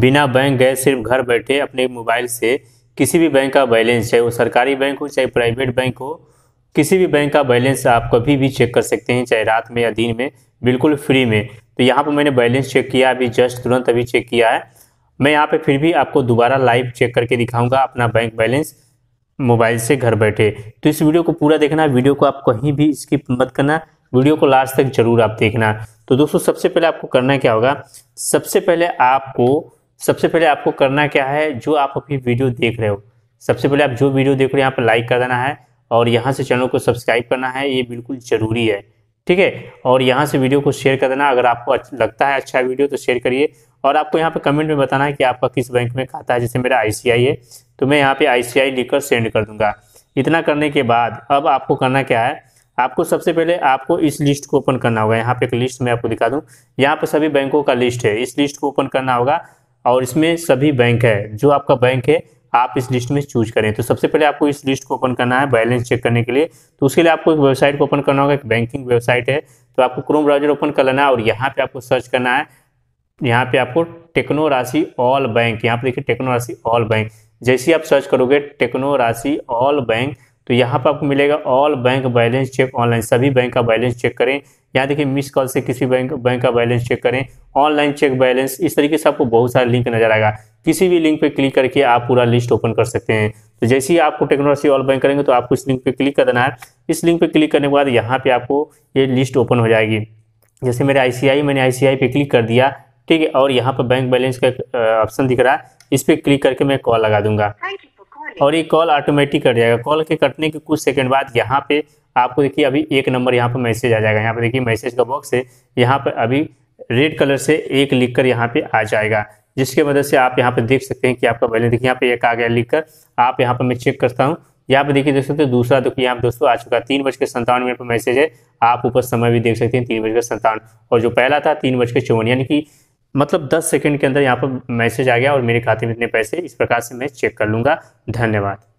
बिना बैंक गए सिर्फ घर बैठे अपने मोबाइल से किसी भी बैंक का बैलेंस चाहे वो सरकारी बैंक हो चाहे प्राइवेट बैंक हो किसी भी बैंक का बैलेंस आप कभी भी चेक कर सकते हैं चाहे रात में या दिन में बिल्कुल फ्री में तो यहाँ पर मैंने बैलेंस चेक किया अभी जस्ट तुरंत अभी चेक किया है मैं यहाँ पे फिर भी आपको दोबारा लाइव चेक करके दिखाऊंगा अपना बैंक बैलेंस मोबाइल से घर बैठे तो इस वीडियो को पूरा देखना वीडियो को आप कहीं भी स्किप मत करना वीडियो को लास्ट तक जरूर आप देखना तो दोस्तों सबसे पहले आपको करना क्या होगा सबसे पहले आपको सबसे पहले आपको करना क्या है जो आप अभी वीडियो देख रहे हो सबसे पहले आप जो वीडियो देख रहे हो यहाँ पर लाइक कर देना है और यहाँ से चैनल को सब्सक्राइब करना है ये बिल्कुल ज़रूरी है ठीक है और यहाँ से वीडियो को शेयर कर देना अगर आपको लगता है अच्छा वीडियो तो शेयर करिए और आपको यहाँ पे कमेंट में बताना है कि आपका किस बैंक में खाता है जैसे मेरा आई है तो मैं यहाँ पे आई लिखकर सेंड कर दूंगा इतना करने के बाद अब आपको करना क्या है आपको सबसे पहले आपको इस लिस्ट को ओपन करना होगा यहाँ पे एक लिस्ट मैं आपको दिखा दूँ यहाँ पर सभी बैंकों का लिस्ट है इस लिस्ट को ओपन करना होगा और इसमें सभी बैंक है जो आपका बैंक है आप इस लिस्ट में चूज करें तो सबसे पहले आपको इस लिस्ट को ओपन करना है बैलेंस चेक करने के लिए तो उसके लिए आपको एक वेबसाइट को ओपन करना होगा एक बैंकिंग वेबसाइट है तो आपको क्रोम ब्राउजर ओपन कर लेना है और यहाँ पे आपको सर्च करना है यहाँ पे आपको टेक्नो राशि ऑल बैंक यहाँ पे देखिए टेक्नो राशि ऑल बैंक जैसे आप सर्च करोगे टेक्नो राशि ऑल बैंक तो यहाँ पर आपको मिलेगा all bank balance check online सभी बैंक का बैलेंस चेक करें यहाँ देखिए मिस कॉल से किसी बैंक बैंक का बैलेंस चेक करें ऑनलाइन चेक बैलेंस इस तरीके से आपको बहुत सारे लिंक नजर आएगा किसी भी लिंक पे क्लिक करके आप पूरा लिस्ट ओपन कर सकते हैं तो जैसे ही आपको टेक्नोलॉजी ऑल बैंक करेंगे तो आपको इस लिंक पे क्लिक कर देना है इस लिंक पे क्लिक करने के बाद यहाँ पे आपको ये लिस्ट ओपन हो जाएगी जैसे मेरे आई मैंने आई पे क्लिक कर दिया ठीक है और यहाँ पर बैंक बैलेंस का ऑप्शन दिख रहा है इस पर क्लिक करके मैं कॉल लगा दूंगा और ये कॉल ऑटोमेटिक कट जाएगा कॉल के कटने के कुछ सेकंड बाद यहाँ पे आपको देखिए अभी एक नंबर यहाँ पर मैसेज आ जाएगा यहाँ पे देखिए मैसेज का बॉक्स है यहाँ पर अभी रेड कलर से एक लिख कर यहाँ पे आ जाएगा जिसके मदद से आप यहाँ पे देख सकते हैं कि आपका बैलेंस देखिए यहाँ पे एक आ गया लिख कर आप यहाँ पर मैं चेक करता हूँ यहाँ पे देखिए देख सकते दूसरा देखिए यहाँ दोस्तों आ चुका है तीन बज के संतावन मिनट पर मैसेज है आप ऊपर समय भी देख सकते हैं तीन बजकर संतावन और जो पहला था तीन बजकर चौवन यानी कि मतलब 10 सेकंड के अंदर यहाँ पर मैसेज आ गया और मेरे खाते में इतने पैसे इस प्रकार से मैं चेक कर लूँगा धन्यवाद